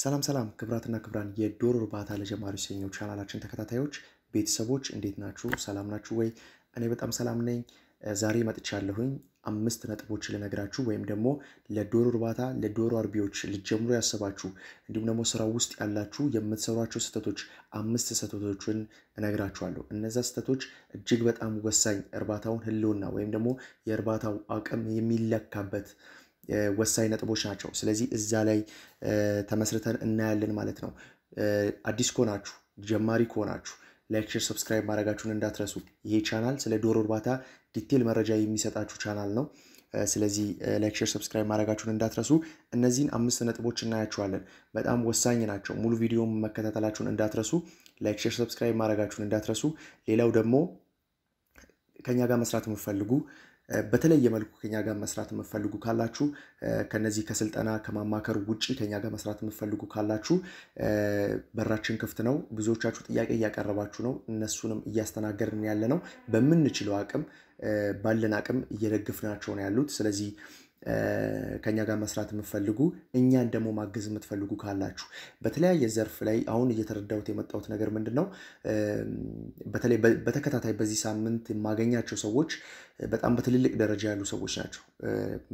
ሰላም ሰላም ክብራትና ክብራን የዶሮ እርባታ ለጀማሪ ሰኞች ቻናላችን ተከታታዮች ቤተሰቦች እንዴት ናችሁ? ሰላም ናችሁ ወይ? እኔ በጣም ሰላም ነኝ። ዛሬ መጥቻለሁኝ አምስት ነጥቦች ልነግራችሁ ወይም ደግሞ ለዶሮ እርባታ ለዶሮ አርቢዎች ልጀምሮ ያሰባችሁ እንዲሁም ደግሞ ስራው ውስጥ ያላችሁ የምትሰሯቸው ስህተቶች አምስት ስህተቶችን እነግራችኋለሁ። እነዛ ስህተቶች እጅግ በጣም ወሳኝ እርባታውን ህልውና ወይም ደግሞ የእርባታው አቅም የሚለካበት ወሳኝ ነጥቦች ናቸው። ስለዚህ እዛ ላይ ተመስርተን እናያለን ማለት ነው። አዲስ ከሆናችሁ ጀማሪ ከሆናችሁ ላይክሽር ሰብስክራይብ ማድረጋችሁን እንዳትረሱ። ይሄ ቻናል ስለ ዶሮ እርባታ ዲቴል መረጃ የሚሰጣችሁ ቻናል ነው። ስለዚህ ላይክሽር ሰብስክራይብ ማድረጋችሁን እንዳትረሱ። እነዚህን አምስት ነጥቦች እናያቸዋለን። በጣም ወሳኝ ናቸው። ሙሉ ቪዲዮም መከታተላችሁን እንዳትረሱ። ላይክሽር ሰብስክራይብ ማድረጋችሁን እንዳትረሱ። ሌላው ደግሞ ከኛ ጋር መስራት የምፈልጉ በተለየ መልኩ ከኛ ጋር መስራት የምፈልጉ ካላችሁ ከነዚህ ከስልጠና ከማማከር ውጭ ከኛ ጋር መስራት የምፈልጉ ካላችሁ በራችን ክፍት ነው። ብዙዎቻችሁ ጥያቄ እያቀረባችሁ ነው። እነሱንም እያስተናገርን ያለ ነው። በምንችለው አቅም ባለን አቅም እየደግፍናቸው ነው ያሉት። ስለዚህ ከኛ ጋር መስራት የምትፈልጉ እኛን ደግሞ ማገዝ የምትፈልጉ ካላችሁ በተለያየ ዘርፍ ላይ አሁን እየተረዳሁት የመጣሁት ነገር ምንድን ነው፣ በተለይ በተከታታይ በዚህ ሳምንት የማገኛቸው ሰዎች በጣም በትልልቅ ደረጃ ያሉ ሰዎች ናቸው።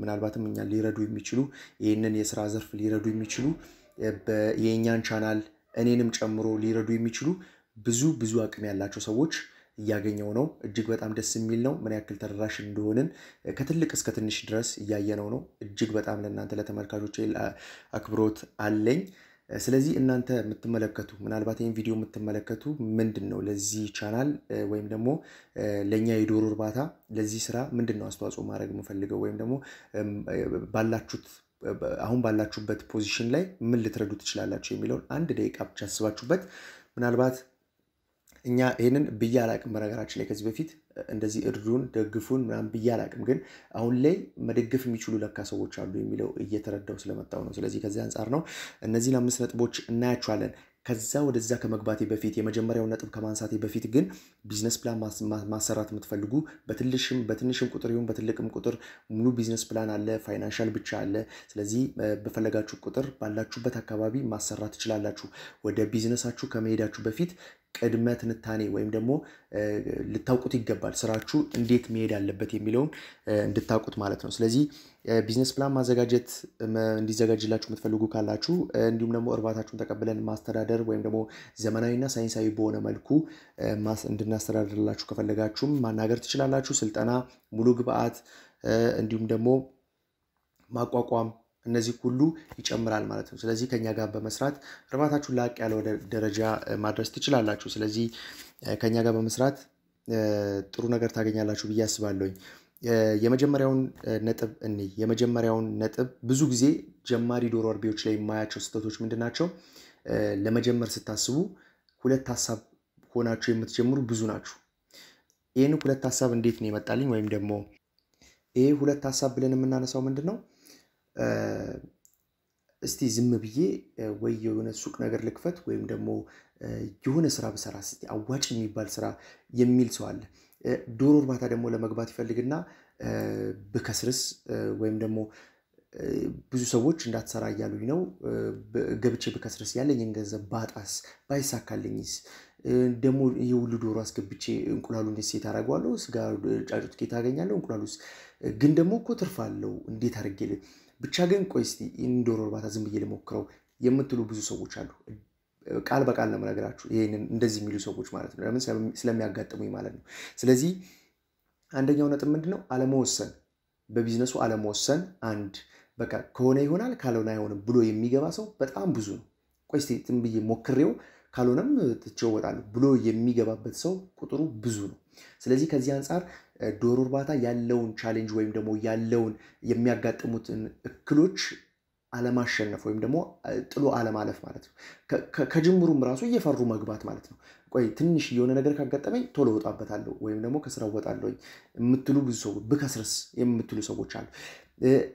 ምናልባትም እኛን ሊረዱ የሚችሉ ይህንን የስራ ዘርፍ ሊረዱ የሚችሉ የእኛን ቻናል እኔንም ጨምሮ ሊረዱ የሚችሉ ብዙ ብዙ አቅም ያላቸው ሰዎች እያገኘው ነው። እጅግ በጣም ደስ የሚል ነው። ምን ያክል ተደራሽ እንደሆንን ከትልቅ እስከ ትንሽ ድረስ እያየነው ነው። እጅግ በጣም ለእናንተ ለተመልካቾች አክብሮት አለኝ። ስለዚህ እናንተ የምትመለከቱ ምናልባት ይህን ቪዲዮ የምትመለከቱ ምንድን ነው ለዚህ ቻናል ወይም ደግሞ ለእኛ የዶሮ እርባታ ለዚህ ስራ ምንድን ነው አስተዋጽኦ ማድረግ የምፈልገው ወይም ደግሞ ባላችሁት አሁን ባላችሁበት ፖዚሽን ላይ ምን ልትረዱ ትችላላችሁ የሚለውን አንድ ደቂቃ ብቻ አስባችሁበት ምናልባት እኛ ይህንን ብዬ አላቅም። በነገራችን ላይ ከዚህ በፊት እንደዚህ እርዱን፣ ደግፉን ምናምን ብዬ አላቅም። ግን አሁን ላይ መደገፍ የሚችሉ ለካ ሰዎች አሉ የሚለው እየተረዳው ስለመጣው ነው። ስለዚህ ከዚህ አንጻር ነው እነዚህን አምስት ነጥቦች እናያቸዋለን። ከዛ ወደዛ ከመግባቴ በፊት የመጀመሪያው ነጥብ ከማንሳቴ በፊት ግን ቢዝነስ ፕላን ማሰራት የምትፈልጉ በትንሽም በትንሽም ቁጥር ይሁን በትልቅም ቁጥር ሙሉ ቢዝነስ ፕላን አለ፣ ፋይናንሻል ብቻ አለ። ስለዚህ በፈለጋችሁ ቁጥር ባላችሁበት አካባቢ ማሰራት ትችላላችሁ። ወደ ቢዝነሳችሁ ከመሄዳችሁ በፊት ቅድመ ትንታኔ ወይም ደግሞ ልታውቁት ይገባል ስራችሁ እንዴት መሄድ አለበት የሚለውን እንድታውቁት ማለት ነው። ስለዚህ ቢዝነስ ፕላን ማዘጋጀት እንዲዘጋጅላችሁ የምትፈልጉ ካላችሁ እንዲሁም ደግሞ እርባታችሁን ተቀብለን ማስተዳደር ወይም ደግሞ ዘመናዊና ሳይንሳዊ በሆነ መልኩ እንድናስተዳደርላችሁ ከፈለጋችሁም ማናገር ትችላላችሁ። ስልጠና፣ ሙሉ ግብአት እንዲሁም ደግሞ ማቋቋም እነዚህ ሁሉ ይጨምራል ማለት ነው። ስለዚህ ከኛ ጋር በመስራት እርባታችሁን ላቅ ያለ ደረጃ ማድረስ ትችላላችሁ። ስለዚህ ከኛ ጋር በመስራት ጥሩ ነገር ታገኛላችሁ ብዬ አስባለሁኝ። የመጀመሪያውን ነጥብ እንይ። የመጀመሪያውን ነጥብ ብዙ ጊዜ ጀማሪ ዶሮ አርቢዎች ላይ የማያቸው ስህተቶች ምንድን ናቸው? ለመጀመር ስታስቡ ሁለት ሀሳብ ሆናችሁ የምትጀምሩ ብዙ ናችሁ። ይህን ሁለት ሀሳብ እንዴት ነው የመጣልኝ? ወይም ደግሞ ይሄ ሁለት ሀሳብ ብለን የምናነሳው ምንድን ነው? እስቲ ዝም ብዬ ወይ የሆነ ሱቅ ነገር ልክፈት ወይም ደግሞ የሆነ ስራ ብሰራ አዋጭ የሚባል ስራ የሚል ሰው አለ። ዶሮ እርባታ ደግሞ ለመግባት ይፈልግና ብከስርስ ወይም ደግሞ ብዙ ሰዎች እንዳትሰራ እያሉኝ ነው፣ ገብቼ ብከስርስ፣ ያለኝን ገንዘብ ባጣስ፣ ባይሳካልኝስ፣ ደግሞ የሁሉ ዶሮ አስገብቼ እንቁላሉን ሴት አደርገዋለሁ፣ ስጋ ጫጩት ኬት አገኛለሁ፣ እንቁላሉስ ግን ደግሞ እኮ አለው። እንዴት አድርጌ ብቻ ግን ቆይ እስኪ ይህን ዶሮ እርባታ ዝም ብዬ ልሞክረው የምትሉ ብዙ ሰዎች አሉ። ቃል በቃል ነው የምነግራችሁ ይህንን እንደዚህ የሚሉ ሰዎች ማለት ነው። ለምን ስለሚያጋጥሙኝ ማለት ነው። ስለዚህ አንደኛው ነጥብ ምንድን ነው? አለመወሰን፣ በቢዝነሱ አለመወሰን። አንድ በቃ ከሆነ ይሆናል ካልሆነ አይሆንም ብሎ የሚገባ ሰው በጣም ብዙ ነው። ቆይ እስኪ እንትን ብዬ ሞክሬው ካልሆነም ትቼው እወጣለሁ ብሎ የሚገባበት ሰው ቁጥሩ ብዙ ነው። ስለዚህ ከዚህ አንጻር ዶሮ እርባታ ያለውን ቻሌንጅ ወይም ደግሞ ያለውን የሚያጋጥሙትን እክሎች አለማሸነፍ ወይም ደግሞ ጥሎ አለማለፍ ማለት ነው። ከጅምሩም ራሱ እየፈሩ መግባት ማለት ነው። ቆይ ትንሽ የሆነ ነገር ካጋጠመኝ ቶሎ ወጣበታለሁ ወይም ደግሞ ከስራ ወጣለሁ የምትሉ ብዙ ሰዎች፣ ብከስርስ የምትሉ ሰዎች አሉ።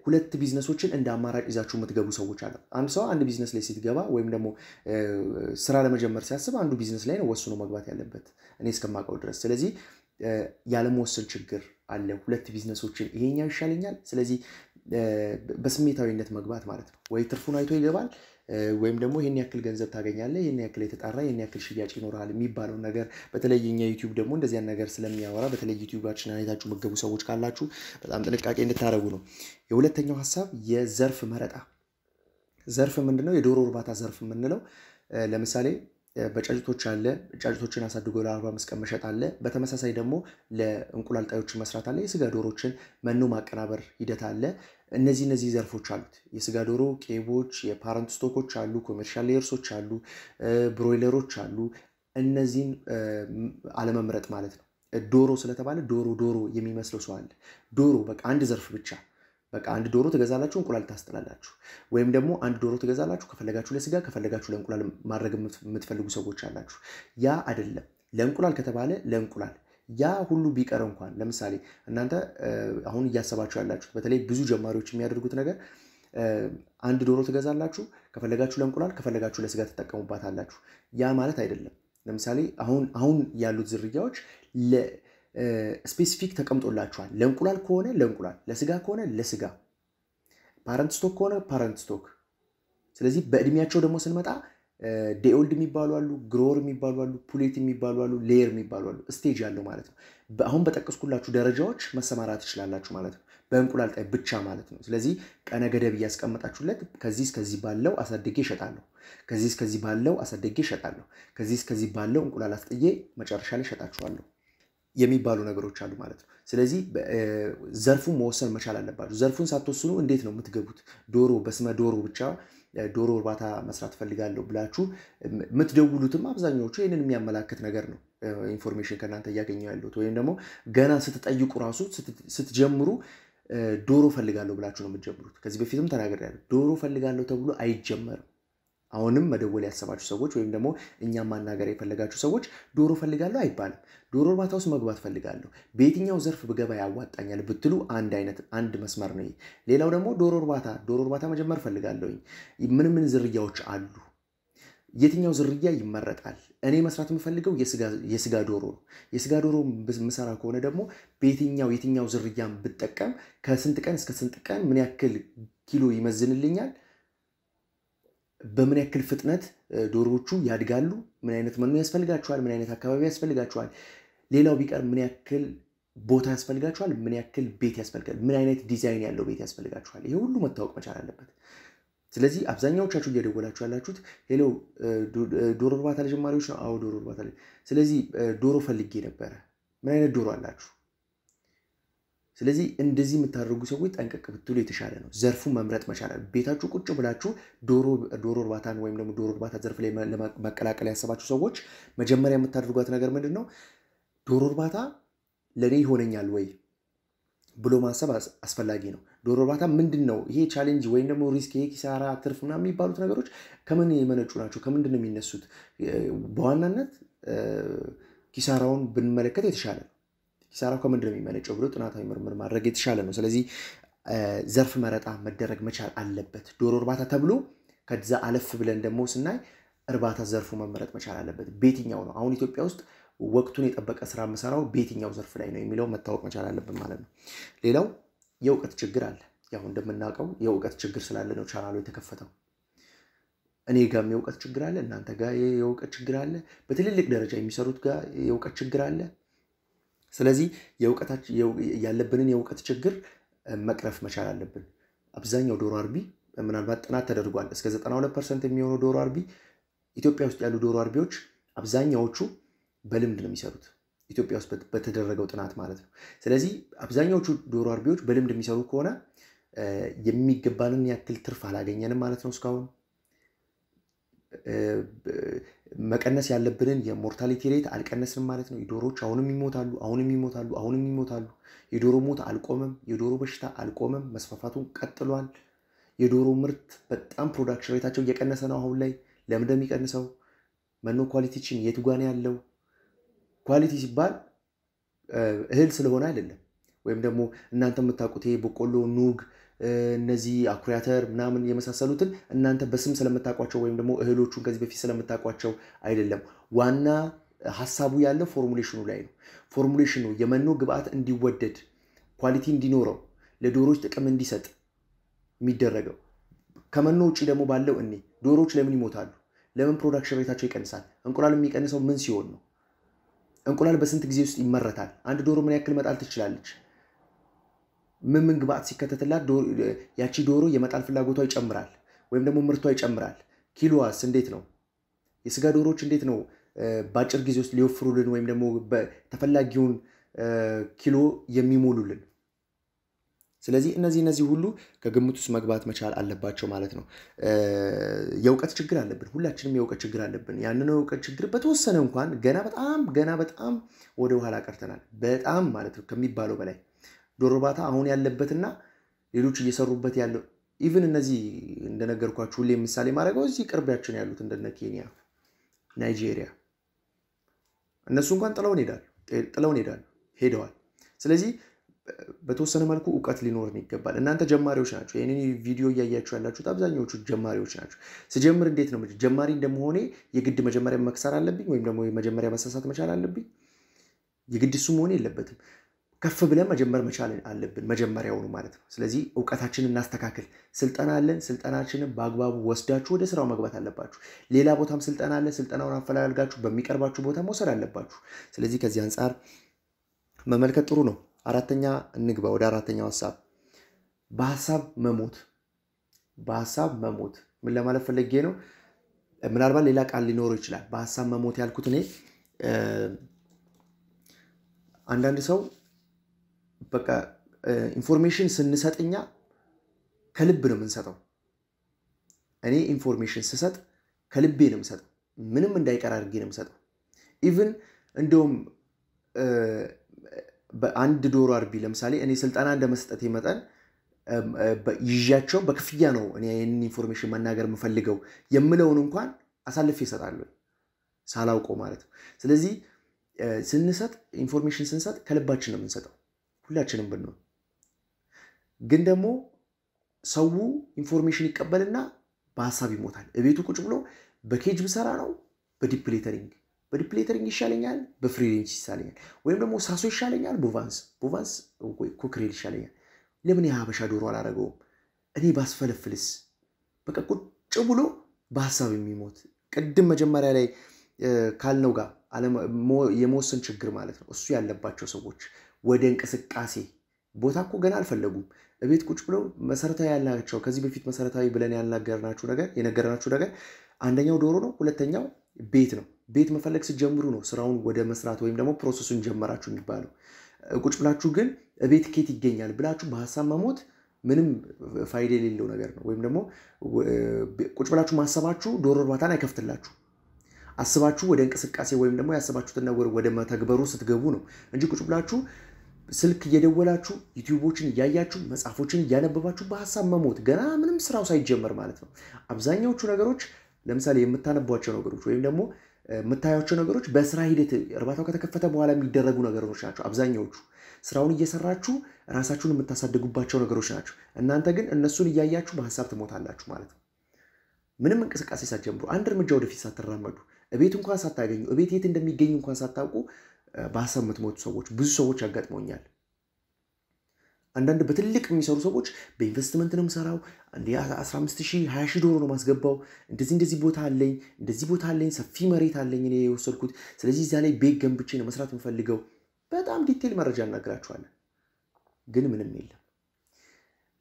ሁለት ቢዝነሶችን እንደ አማራጭ ይዛችሁ የምትገቡ ሰዎች አለ። አንድ ሰው አንድ ቢዝነስ ላይ ሲትገባ ወይም ደግሞ ስራ ለመጀመር ሲያስብ አንዱ ቢዝነስ ላይ ነው ወስኖ መግባት ያለበት እኔ እስከማውቀው ድረስ። ስለዚህ ያለመወሰን ችግር አለ። ሁለት ቢዝነሶችን ይሄኛው ይሻለኛል፣ ስለዚህ በስሜታዊነት መግባት ማለት ነው። ወይ ትርፉን አይቶ ይገባል ወይም ደግሞ ይህን ያክል ገንዘብ ታገኛለህ፣ ይህን ያክል የተጣራ፣ ይህን ያክል ሽያጭ ይኖርሃል የሚባለው ነገር በተለይ እኛ ዩቲዩብ ደግሞ እንደዚያን ነገር ስለሚያወራ በተለይ ዩቲዩባችን አይታችሁ መገቡ ሰዎች ካላችሁ በጣም ጥንቃቄ እንድታደረጉ ነው። የሁለተኛው ሀሳብ የዘርፍ መረጣ። ዘርፍ ምንድነው? የዶሮ እርባታ ዘርፍ የምንለው ለምሳሌ በጫጭቶች አለ። ጫጭቶችን አሳድጎ ለአርባ መስቀል መሸጥ አለ። በተመሳሳይ ደግሞ ለእንቁላል ጣዮችን መስራት አለ። የስጋ ዶሮችን መኖ ማቀናበር ሂደት አለ። እነዚህ እነዚህ ዘርፎች አሉት። የስጋ ዶሮ ቄቦች፣ የፓረንት ስቶኮች አሉ፣ ኮሜርሻል ሌየርሶች አሉ፣ ብሮይለሮች አሉ። እነዚህን አለመምረጥ ማለት ነው። ዶሮ ስለተባለ ዶሮ ዶሮ የሚመስለው ሰው አለ። ዶሮ በቃ አንድ ዘርፍ ብቻ በቃ አንድ ዶሮ ትገዛላችሁ፣ እንቁላል ታስጥላላችሁ። ወይም ደግሞ አንድ ዶሮ ትገዛላችሁ፣ ከፈለጋችሁ ለስጋ ከፈለጋችሁ ለእንቁላል ማድረግ የምትፈልጉ ሰዎች አላችሁ። ያ አይደለም ለእንቁላል ከተባለ ለእንቁላል ያ ሁሉ ቢቀር እንኳን ለምሳሌ እናንተ አሁን እያሰባችሁ ያላችሁት በተለይ ብዙ ጀማሪዎች የሚያደርጉት ነገር አንድ ዶሮ ትገዛላችሁ፣ ከፈለጋችሁ ለእንቁላል ከፈለጋችሁ ለስጋ ትጠቀሙባታላችሁ። ያ ማለት አይደለም። ለምሳሌ አሁን አሁን ያሉት ዝርያዎች ስፔሲፊክ ተቀምጦላችኋል። ለእንቁላል ከሆነ ለእንቁላል፣ ለስጋ ከሆነ ለስጋ፣ ፓረንት ስቶክ ከሆነ ፓረንት ስቶክ። ስለዚህ በእድሜያቸው ደግሞ ስንመጣ ዴኦልድ የሚባሉ አሉ፣ ግሮር የሚባሉ አሉ፣ ፑሌት የሚባሉ አሉ፣ ሌየር የሚባሉ አሉ። ስቴጅ ያለው ማለት ነው። አሁን በጠቀስኩላችሁ ደረጃዎች መሰማራት ትችላላችሁ ማለት ነው። በእንቁላል ጣይ ብቻ ማለት ነው። ስለዚህ ቀነ ገደብ እያስቀመጣችሁለት ከዚህ እስከዚህ ባለው አሳድጌ እሸጣለሁ፣ ከዚህ እስከዚህ ባለው አሳድጌ እሸጣለሁ፣ ከዚህ እስከዚህ ባለው እንቁላል አስጥዬ መጨረሻ ላይ እሸጣችኋለሁ የሚባሉ ነገሮች አሉ ማለት ነው። ስለዚህ ዘርፉን መወሰን መቻል አለባችሁ ዘርፉን ሳትወስኑ እንዴት ነው የምትገቡት? ዶሮ በስመ ዶሮ ብቻ ዶሮ እርባታ መስራት ፈልጋለሁ ብላችሁ የምትደውሉትም አብዛኛዎቹ ይህንን የሚያመላክት ነገር ነው። ኢንፎርሜሽን ከእናንተ እያገኘ ያለት ወይም ደግሞ ገና ስትጠይቁ ራሱ ስትጀምሩ ዶሮ ፈልጋለሁ ብላችሁ ነው የምትጀምሩት። ከዚህ በፊትም ተናግሬያለሁ። ዶሮ ፈልጋለሁ ተብሎ አይጀመርም። አሁንም መደወል ያሰባችሁ ሰዎች ወይም ደግሞ እኛም ማናገር የፈለጋችሁ ሰዎች ዶሮ ፈልጋለሁ አይባልም። ዶሮ እርባታ ውስጥ መግባት ፈልጋለሁ፣ በየትኛው ዘርፍ ብገባ ያዋጣኛል ብትሉ አንድ አይነት አንድ መስመር ነው። ሌላው ደግሞ ዶሮ እርባታ ዶሮ እርባታ መጀመር ፈልጋለሁኝ፣ ምን ምን ዝርያዎች አሉ? የትኛው ዝርያ ይመረጣል? እኔ መስራት የምፈልገው የስጋ ዶሮ ነው። የስጋ ዶሮ ምሰራ ከሆነ ደግሞ በየትኛው የትኛው ዝርያን ብጠቀም ከስንት ቀን እስከ ስንት ቀን ምን ያክል ኪሎ ይመዝንልኛል? በምን ያክል ፍጥነት ዶሮዎቹ ያድጋሉ? ምን አይነት መኖ ያስፈልጋቸዋል? ምን አይነት አካባቢ ያስፈልጋቸዋል? ሌላው ቢቀር ምን ያክል ቦታ ያስፈልጋችኋል? ምን ያክል ቤት ያስፈልጋል? ምን አይነት ዲዛይን ያለው ቤት ያስፈልጋችኋል? ይሄ ሁሉ መታወቅ መቻል አለበት። ስለዚህ አብዛኛዎቻችሁ እየደወላችሁ ያላችሁት ሄሎ ዶሮ እርባታ ለጀማሪዎች ነው? አዎ ዶሮ እርባታ። ስለዚህ ዶሮ ፈልጌ ነበረ። ምን አይነት ዶሮ አላችሁ? ስለዚህ እንደዚህ የምታደርጉ ሰዎች ጠንቀቅ ብትሉ የተሻለ ነው። ዘርፉን መምረጥ መቻለ ቤታችሁ ቁጭ ብላችሁ ዶሮ እርባታን ወይም ደግሞ ዶሮ እርባታ ዘርፍ ላይ መቀላቀል ያሰባችሁ ሰዎች መጀመሪያ የምታደርጓት ነገር ምንድን ነው? ዶሮ እርባታ ለእኔ ይሆነኛል ወይ ብሎ ማሰብ አስፈላጊ ነው። ዶሮ እርባታ ምንድን ነው? ይሄ ቻሌንጅ ወይም ደግሞ ሪስክ፣ ይሄ ኪሳራ፣ ትርፍ ምናምን የሚባሉት ነገሮች ከምን የመነጩ ናቸው? ከምንድን ነው የሚነሱት? በዋናነት ኪሳራውን ብንመለከት የተሻለ ነው። ኪሳራው ከምንድን ነው የሚመነጨው ብሎ ጥናታዊ ምርምር ማድረግ የተሻለ ነው። ስለዚህ ዘርፍ መረጣ መደረግ መቻል አለበት። ዶሮ እርባታ ተብሎ ከዛ አለፍ ብለን ደግሞ ስናይ እርባታ ዘርፉ መመረጥ መቻል አለበት። በየትኛው ነው አሁን ኢትዮጵያ ውስጥ ወቅቱን የጠበቀ ስራ የምሰራው በየትኛው ዘርፍ ላይ ነው የሚለው መታወቅ መቻል አለብን ማለት ነው። ሌላው የእውቀት ችግር አለ። ያው እንደምናውቀው የእውቀት ችግር ስላለ ነው ቻናሉ የተከፈተው። እኔ ጋም የእውቀት ችግር አለ፣ እናንተ ጋር የእውቀት ችግር አለ፣ በትልልቅ ደረጃ የሚሰሩት ጋር የእውቀት ችግር አለ። ስለዚህ ያለብንን የእውቀት ችግር መቅረፍ መቻል አለብን። አብዛኛው ዶሮ አርቢ ምናልባት ጥናት ተደርጓል። እስከ 92 ፐርሰንት የሚሆነው ዶሮ አርቢ ኢትዮጵያ ውስጥ ያሉ ዶሮ አርቢዎች አብዛኛዎቹ በልምድ ነው የሚሰሩት ኢትዮጵያ ውስጥ በተደረገው ጥናት ማለት ነው። ስለዚህ አብዛኛዎቹ ዶሮ አርቢዎች በልምድ የሚሰሩ ከሆነ የሚገባንን ያክል ትርፍ አላገኘንም ማለት ነው። እስካሁን መቀነስ ያለብንን የሞርታሊቲ ሬት አልቀነስንም ማለት ነው። የዶሮዎች አሁንም ይሞታሉ፣ አሁንም ይሞታሉ፣ አሁንም ይሞታሉ። የዶሮ ሞት አልቆመም። የዶሮ በሽታ አልቆመም፣ መስፋፋቱን ቀጥሏል። የዶሮ ምርት በጣም ፕሮዳክሽን ሬታቸው እየቀነሰ ነው። አሁን ላይ ለምን እንደሚቀንሰው መኖ ኳሊቲችን የቱ ጋን ያለው ኳሊቲ ሲባል እህል ስለሆነ አይደለም። ወይም ደግሞ እናንተ የምታውቁት ይሄ በቆሎ፣ ኑግ፣ እነዚህ አኩሪ አተር ምናምን የመሳሰሉትን እናንተ በስም ስለምታውቋቸው ወይም ደግሞ እህሎቹን ከዚህ በፊት ስለምታውቋቸው አይደለም። ዋና ሀሳቡ ያለው ፎርሙሌሽኑ ላይ ነው። ፎርሙሌሽኑ የመኖ ግብአት እንዲወደድ ኳሊቲ እንዲኖረው ለዶሮዎች ጥቅም እንዲሰጥ የሚደረገው ከመኖ ውጭ ደግሞ ባለው እኔ ዶሮዎች ለምን ይሞታሉ? ለምን ፕሮዳክሽን ሬታቸው ይቀንሳል? እንቁላል የሚቀንሰው ምን ሲሆን ነው? እንቁላል በስንት ጊዜ ውስጥ ይመረታል? አንድ ዶሮ ምን ያክል መጣል ትችላለች? ምን ምን ግብአት ሲከተትላት ያቺ ዶሮ የመጣል ፍላጎቷ ይጨምራል ወይም ደግሞ ምርቷ ይጨምራል? ኪሎዋስ እንዴት ነው? የስጋ ዶሮዎች እንዴት ነው በአጭር ጊዜ ውስጥ ሊወፍሩልን ወይም ደግሞ ተፈላጊውን ኪሎ የሚሞሉልን? ስለዚህ እነዚህ እነዚህ ሁሉ ከግምት ውስጥ መግባት መቻል አለባቸው ማለት ነው። የእውቀት ችግር አለብን፣ ሁላችንም የእውቀት ችግር አለብን። ያንን የእውቀት ችግር በተወሰነ እንኳን ገና በጣም ገና በጣም ወደ ኋላ ቀርተናል። በጣም ማለት ነው ከሚባለው በላይ ዶሮ እርባታ አሁን ያለበትና ሌሎች እየሰሩበት ያለው ኢቭን እነዚህ እንደነገርኳችሁ ሁሌ ምሳሌ ማድረገው እዚህ ቅርቢያችን ያሉት እንደነ ኬንያ፣ ናይጄሪያ እነሱ እንኳን ጥለውን ሄዳሉ ጥለውን ሄደዋል። ስለዚህ በተወሰነ መልኩ እውቀት ሊኖርን ይገባል። እናንተ ጀማሪዎች ናቸው። ይህንን ቪዲዮ እያያችሁ ያላችሁት አብዛኛዎቹ ጀማሪዎች ናቸው። ስጀምር እንዴት ነው ጀማሪ እንደመሆኔ የግድ መጀመሪያ መክሰር አለብኝ ወይም ደግሞ መጀመሪያ መሳሳት መቻል አለብኝ? የግድ እሱ መሆን የለበትም። ከፍ ብለን መጀመር መቻል አለብን፣ መጀመሪያውኑ ማለት ነው። ስለዚህ እውቀታችንን እናስተካክል። ስልጠና አለን፣ ስልጠናችንን በአግባቡ ወስዳችሁ ወደ ስራው መግባት አለባችሁ። ሌላ ቦታም ስልጠና አለ፣ ስልጠናውን አፈላልጋችሁ በሚቀርባችሁ ቦታ መውሰድ አለባችሁ። ስለዚህ ከዚህ አንጻር መመልከት ጥሩ ነው። አራተኛ እንግባ ወደ አራተኛው ሀሳብ በሀሳብ መሞት በሀሳብ መሞት ምን ለማለት ፈለጌ ነው? ምናልባት ሌላ ቃል ሊኖረው ይችላል። በሀሳብ መሞት ያልኩት እኔ አንዳንድ ሰው በቃ ኢንፎርሜሽን ስንሰጥኛ ከልብ ነው የምንሰጠው። እኔ ኢንፎርሜሽን ስሰጥ ከልቤ ነው የምሰጠው። ምንም እንዳይቀር አድርጌ ነው የምሰጠው። ኢቭን እንደውም በአንድ ዶሮ አርቢ ለምሳሌ እኔ ስልጠና እንደ መስጠቴ መጠን ይዣቸው በክፍያ ነው እኔ ይህንን ኢንፎርሜሽን መናገር የምፈልገው የምለውን እንኳን አሳልፌ እሰጣለሁ፣ ሳላውቀው ማለት ነው። ስለዚህ ስንሰጥ ኢንፎርሜሽን ስንሰጥ ከልባችን ነው የምንሰጠው ሁላችንም ብንሆን። ግን ደግሞ ሰው ኢንፎርሜሽን ይቀበልና በሀሳብ ይሞታል። እቤቱ ቁጭ ብሎ በኬጅ ብሰራ ነው በዲፕ ሌተሪንግ በዲፕሌተሪንግ ይሻለኛል፣ በፍሪ ይሻለኛል፣ ወይም ደግሞ ሳሶ ይሻለኛል፣ ቦቫንስ ቦቫንስ ወይ ኮክሬል ይሻለኛል። ለምን የሀበሻ ዶሮ አላደረገውም? እኔ ባስፈለፍልስ? በቃ ቁጭ ብሎ በሀሳብ የሚሞት ቅድም መጀመሪያ ላይ ካልነው ጋር የመወሰን ችግር ማለት ነው እሱ ያለባቸው ሰዎች ወደ እንቅስቃሴ ቦታ እኮ ገና አልፈለጉም። እቤት ቁጭ ብለው መሰረታዊ ያልናቸው ከዚህ በፊት መሰረታዊ ብለን ያልናገርናችሁ ነገር የነገርናችሁ ነገር አንደኛው ዶሮ ነው፣ ሁለተኛው ቤት ነው። ቤት መፈለግ ስትጀምሩ ነው ስራውን ወደ መስራት ወይም ደግሞ ፕሮሰሱን ጀመራችሁ የሚባለው። ቁጭ ብላችሁ ግን ቤት ኬት ይገኛል ብላችሁ በሀሳብ መሞት ምንም ፋይዳ የሌለው ነገር ነው። ወይም ደግሞ ቁጭ ብላችሁ ማሰባችሁ ዶሮ እርባታን አይከፍትላችሁ። አስባችሁ ወደ እንቅስቃሴ ወይም ደግሞ ያሰባችሁትን ነገር ወደ መተግበሩ ስትገቡ ነው እንጂ ቁጭ ብላችሁ ስልክ እየደወላችሁ ዩቲዩቦችን እያያችሁ መጽሐፎችን እያነበባችሁ በሀሳብ መሞት ገና ምንም ስራው ሳይጀመር ማለት ነው። አብዛኛዎቹ ነገሮች ለምሳሌ የምታነቧቸው ነገሮች ወይም ደግሞ የምታያቸው ነገሮች በስራ ሂደት እርባታው ከተከፈተ በኋላ የሚደረጉ ነገሮች ናቸው። አብዛኛዎቹ ስራውን እየሰራችሁ ራሳችሁን የምታሳድጉባቸው ነገሮች ናቸው። እናንተ ግን እነሱን እያያችሁ በሀሳብ ትሞታላችሁ ማለት ነው። ምንም እንቅስቃሴ ሳትጀምሩ፣ አንድ እርምጃ ወደፊት ሳትራመዱ፣ እቤት እንኳን ሳታገኙ፣ እቤት የት እንደሚገኙ እንኳን ሳታውቁ በሀሳብ የምትሞቱ ሰዎች ብዙ ሰዎች ያጋጥመውኛል። አንዳንድ በትልቅ የሚሰሩ ሰዎች በኢንቨስትመንት ነው የምሰራው፣ 15 ሺህ 20 ሺህ ዶሮ ነው ማስገባው፣ እንደዚህ እንደዚህ ቦታ አለኝ፣ እንደዚህ ቦታ አለኝ፣ ሰፊ መሬት አለኝ እኔ የወሰድኩት፣ ስለዚህ እዚያ ላይ ቤት ገንብቼ ነው መስራት የምፈልገው። በጣም ዲቴል መረጃ እናገራችኋለን፣ ግን ምንም የለም።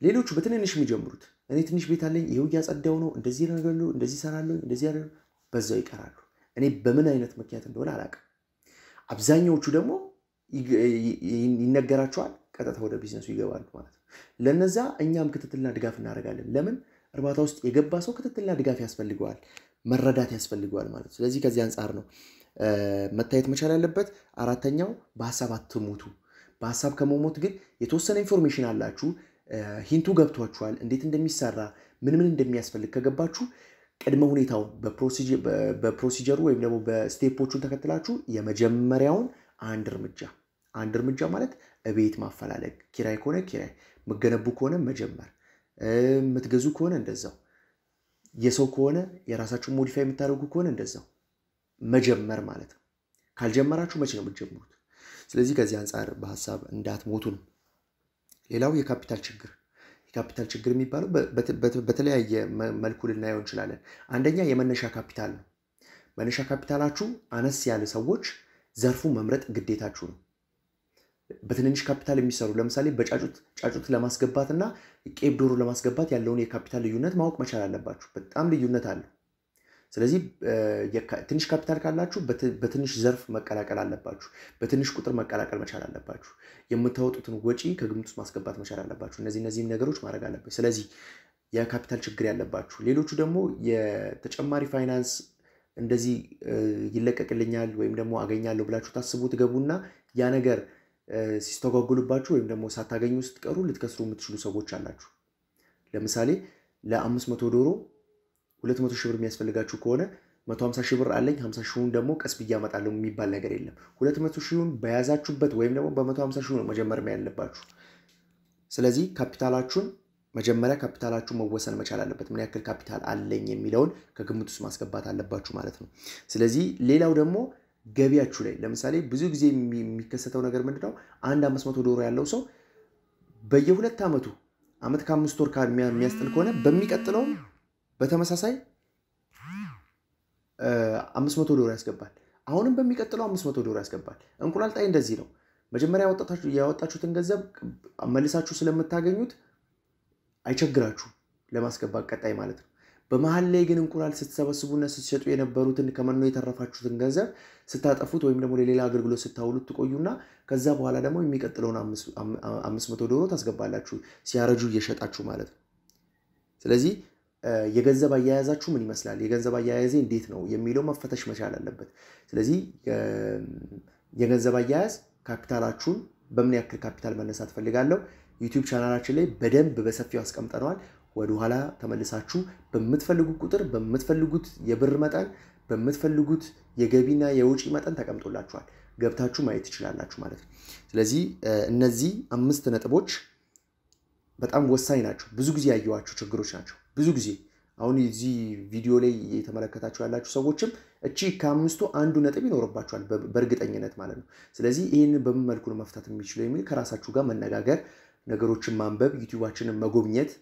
ሌሎቹ በትንንሽ የሚጀምሩት እኔ ትንሽ ቤት አለኝ፣ ይኸው እያጸዳው ነው፣ እንደዚህ ያደርጋሉ፣ እንደዚህ ይሰራሉ፣ እንደዚህ ያደርጋሉ፣ በዛው ይቀራሉ። እኔ በምን አይነት ምክንያት እንደሆነ አላውቅም። አብዛኛዎቹ ደግሞ ይነገራቸዋል ቀጥታ ወደ ቢዝነሱ ይገባሉ ማለት ነው። ለነዛ እኛም ክትትልና ድጋፍ እናደርጋለን። ለምን እርባታ ውስጥ የገባ ሰው ክትትልና ድጋፍ ያስፈልገዋል፣ መረዳት ያስፈልገዋል ማለት ነው። ስለዚህ ከዚህ አንጻር ነው መታየት መቻል ያለበት። አራተኛው በሀሳብ አትሙቱ። በሀሳብ ከመሞት ግን የተወሰነ ኢንፎርሜሽን አላችሁ፣ ሂንቱ ገብቷችኋል፣ እንዴት እንደሚሰራ ምን ምን እንደሚያስፈልግ ከገባችሁ ቅድመ ሁኔታውን በፕሮሲጀሩ ወይም ደግሞ በስቴፖቹን ተከትላችሁ የመጀመሪያውን አንድ እርምጃ አንድ እርምጃ ማለት እቤት ማፈላለግ፣ ኪራይ ከሆነ ኪራይ፣ መገነቡ ከሆነ መጀመር፣ የምትገዙ ከሆነ እንደዛው፣ የሰው ከሆነ የራሳችሁን ሞዲፋይ የምታደርጉ ከሆነ እንደዛው መጀመር ማለት ነው። ካልጀመራችሁ መቼ ነው የምትጀምሩት? ስለዚህ ከዚህ አንጻር በሀሳብ እንዳትሞቱ ነው። ሌላው የካፒታል ችግር የካፒታል ችግር የሚባለው በተለያየ መልኩ ልናየው እንችላለን። አንደኛ የመነሻ ካፒታል ነው። መነሻ ካፒታላችሁ አነስ ያለ ሰዎች ዘርፉ መምረጥ ግዴታችሁ ነው። በትንንሽ ካፒታል የሚሰሩ ለምሳሌ በጫጩት ጫጩት ለማስገባት እና ቄብ ዶሮ ለማስገባት ያለውን የካፒታል ልዩነት ማወቅ መቻል አለባችሁ። በጣም ልዩነት አለው። ስለዚህ ትንሽ ካፒታል ካላችሁ በትንሽ ዘርፍ መቀላቀል አለባችሁ። በትንሽ ቁጥር መቀላቀል መቻል አለባችሁ። የምታወጡትን ወጪ ከግምት ውስጥ ማስገባት መቻል አለባችሁ። እነዚህ እነዚህን ነገሮች ማድረግ አለባችሁ። ስለዚህ የካፒታል ችግር ያለባችሁ፣ ሌሎቹ ደግሞ የተጨማሪ ፋይናንስ እንደዚህ ይለቀቅልኛል ወይም ደግሞ አገኛለሁ ብላችሁ ታስቡ ትገቡና ያ ነገር ሲስተጓጉልባችሁ ወይም ደግሞ ሳታገኙ ስትቀሩ ልትከስሩ የምትችሉ ሰዎች አላችሁ። ለምሳሌ ለ500 ዶሮ 200 ሺህ ብር የሚያስፈልጋችሁ ከሆነ 150 ሺህ ብር አለኝ 50 ሺሁን ደግሞ ቀስ ብዬ አመጣለሁ የሚባል ነገር የለም። 200 ሺሁን በያዛችሁበት ወይም ደግሞ በ150 ሺሁ ነው መጀመር ያለባችሁ። ስለዚህ ካፒታላችሁን መጀመሪያ ካፒታላችሁ መወሰን መቻል አለበት። ምን ያክል ካፒታል አለኝ የሚለውን ከግምት ውስጥ ማስገባት አለባችሁ ማለት ነው። ስለዚህ ሌላው ደግሞ ገቢያችሁ ላይ ለምሳሌ ብዙ ጊዜ የሚከሰተው ነገር ምንድነው? አንድ አምስት መቶ ዶሮ ያለው ሰው በየሁለት ዓመቱ ዓመት ከአምስት ወር የሚያስጥል ከሆነ በሚቀጥለውም በተመሳሳይ አምስት መቶ ዶሮ ያስገባል። አሁንም በሚቀጥለው አምስት መቶ ዶሮ ያስገባል። እንቁላል ጣይ እንደዚህ ነው። መጀመሪያ ያወጣችሁትን ገንዘብ መልሳችሁ ስለምታገኙት አይቸግራችሁ ለማስገባት ቀጣይ ማለት ነው። በመሀል ላይ ግን እንቁላል ስትሰበስቡና ስትሸጡ የነበሩትን ከመኖ የተረፋችሁትን ገንዘብ ስታጠፉት ወይም ደግሞ ለሌላ አገልግሎት ስታውሉት ትቆዩና ከዛ በኋላ ደግሞ የሚቀጥለውን አምስት መቶ ዶሮ ታስገባላችሁ ሲያረጁ እየሸጣችሁ ማለት ነው። ስለዚህ የገንዘብ አያያዛችሁ ምን ይመስላል፣ የገንዘብ አያያዜ እንዴት ነው የሚለው መፈተሽ መቻል አለበት። ስለዚህ የገንዘብ አያያዝ ካፒታላችሁን በምን ያክል ካፒታል መነሳት ፈልጋለሁ ዩቲዩብ ቻናላችን ላይ በደንብ በሰፊው አስቀምጠነዋል። ወደ ኋላ ተመልሳችሁ በምትፈልጉት ቁጥር በምትፈልጉት የብር መጠን በምትፈልጉት የገቢና የውጪ መጠን ተቀምጦላችኋል። ገብታችሁ ማየት ትችላላችሁ ማለት ነው። ስለዚህ እነዚህ አምስት ነጥቦች በጣም ወሳኝ ናቸው። ብዙ ጊዜ ያየዋቸው ችግሮች ናቸው። ብዙ ጊዜ አሁን እዚህ ቪዲዮ ላይ እየተመለከታችሁ ያላችሁ ሰዎችም እቺ ከአምስቱ አንዱ ነጥብ ይኖርባችኋል በእርግጠኝነት ማለት ነው። ስለዚህ ይህን በምን መልኩ ነው መፍታት የሚችለው የሚል ከራሳችሁ ጋር መነጋገር፣ ነገሮችን ማንበብ፣ ዩቲዩባችንን መጎብኘት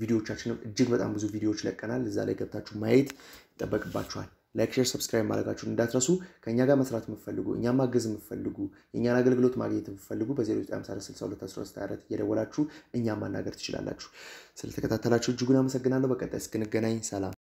ቪዲዮዎቻችንም እጅግ በጣም ብዙ ቪዲዮዎች ለቀናል። እዛ ላይ ገብታችሁ ማየት ይጠበቅባችኋል። ላይክ፣ ሼር፣ ሰብስክራይብ ማድረጋችሁን እንዳትረሱ። ከእኛ ጋር መስራት የምፈልጉ እኛም ማገዝ የምፈልጉ የእኛን አገልግሎት ማግኘት የምፈልጉ በ0954621324 እየደወላችሁ እኛ ማናገር ትችላላችሁ። ስለተከታተላችሁ እጅጉን አመሰግናለሁ። በቀጣይ እስክንገናኝ ሰላም።